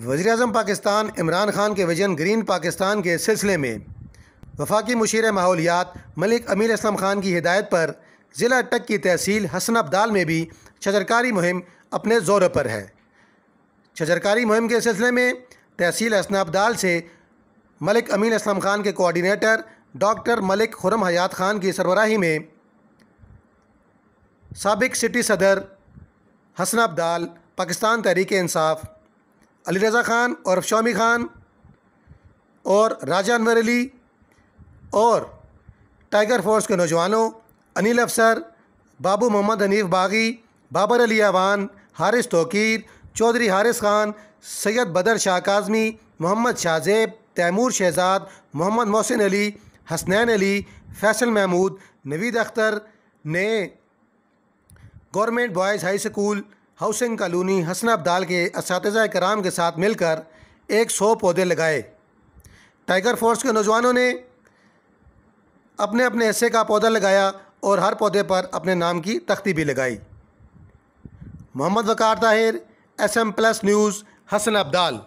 वज़ी अजम पाकिस्तान इमरान खान के विजन ग्रीन पाकिस्तान के सिलसिले में वफाकी मशीर माहौलियात मलिक अमीर इस्लाम खान की हिदायत पर ज़िला टक की तहसील हसन अब्दाल में भी छजरकारी मुहिम अपने ज़ोर पर है छजरकारी मुहिम के सिलसिले में तहसील हसन अब्दाल से मलिक अमीर इस्लाम खान के कोऑर्डिनेटर डॉक्टर मलिक खुरम हयात खान की सरबराही में सबक सिटी सदर हसन अब्दाल पाकिस्तान तहरीक इंसाफ़ अली रज़ा ख़ान और शामी ख़ान और राजा अनवर अली और टाइगर फोर्स के नौजवानों अनिल अफसर बाबू मोहम्मद हनीफ बागी बाबर अली अवान हारिस तोकीर चौधरी हारिस ख़ान सैयद बदर शाह काजमी मोहम्मद शाहजेब तैमूर शहजाद मोहम्मद मोहसिन अली हसनैन अली फैसल महमूद नवीद अख्तर ने government boys high school housing colony Hasan Abdal के इस कराम के साथ मिलकर एक सौ पौधे लगाए टाइगर फोर्स के नौजवानों ने अपने अपने हिस्से का पौधा लगाया और हर पौधे पर अपने नाम की तख्ती भी लगाई Mohammad Waqar Tahir S M plus news Hasan Abdal